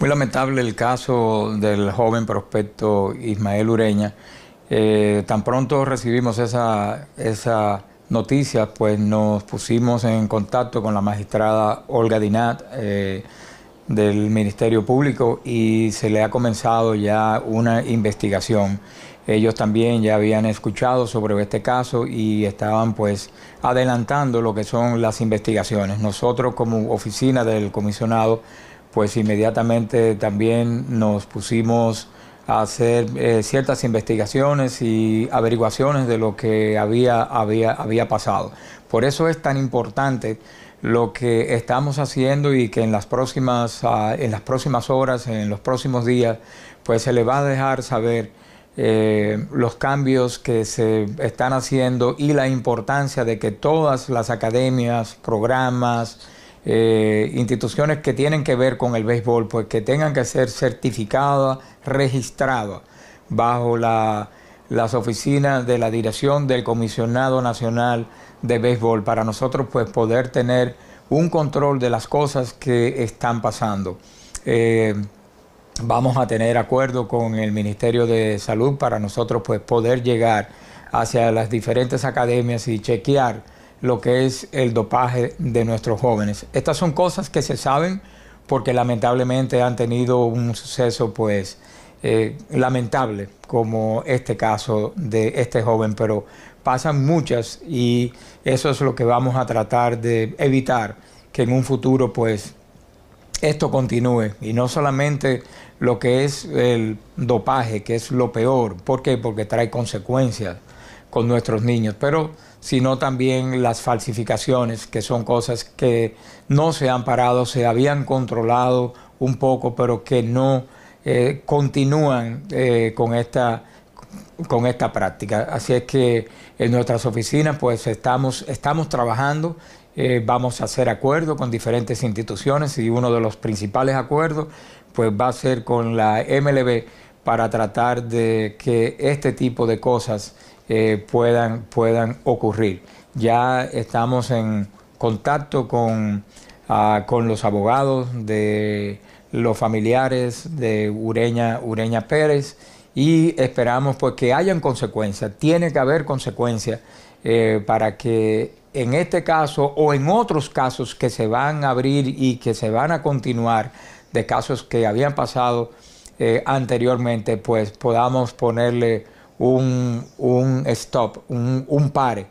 Muy lamentable el caso del joven prospecto Ismael Ureña. Eh, tan pronto recibimos esa, esa noticia, pues nos pusimos en contacto con la magistrada Olga Dinat eh, del Ministerio Público y se le ha comenzado ya una investigación. Ellos también ya habían escuchado sobre este caso y estaban pues adelantando lo que son las investigaciones. Nosotros como oficina del comisionado pues inmediatamente también nos pusimos a hacer eh, ciertas investigaciones y averiguaciones de lo que había, había, pasado. Por eso es tan importante lo que estamos haciendo y que en las próximas, ah, en las próximas horas, en los próximos días, pues se le va a dejar saber eh, los cambios que se están haciendo y la importancia de que todas las academias, programas, eh, instituciones que tienen que ver con el béisbol, pues que tengan que ser certificadas, registradas bajo las oficinas de la dirección del Comisionado Nacional de Béisbol, para nosotros pues poder tener un control de las cosas que están pasando. Eh, vamos a tener acuerdo con el Ministerio de Salud para nosotros pues poder llegar hacia las diferentes academias y chequear lo que es el dopaje de nuestros jóvenes. Estas son cosas que se saben porque lamentablemente han tenido un suceso pues eh, lamentable como este caso de este joven, pero pasan muchas y eso es lo que vamos a tratar de evitar que en un futuro pues esto continúe y no solamente lo que es el dopaje, que es lo peor, ¿por qué? Porque trae consecuencias con nuestros niños, pero sino también las falsificaciones, que son cosas que no se han parado, se habían controlado un poco, pero que no eh, continúan eh, con esta con esta práctica. Así es que en nuestras oficinas pues estamos, estamos trabajando, eh, vamos a hacer acuerdos con diferentes instituciones y uno de los principales acuerdos pues va a ser con la MLB para tratar de que este tipo de cosas eh, puedan, puedan ocurrir. Ya estamos en contacto ah, con, los abogados de los familiares de Ureña, Ureña Pérez y esperamos pues, que hayan consecuencias. Tiene que haber consecuencias eh, para que en este caso o en otros casos que se van a abrir y que se van a continuar de casos que habían pasado eh, anteriormente, pues podamos ponerle un, un stop, un, un pare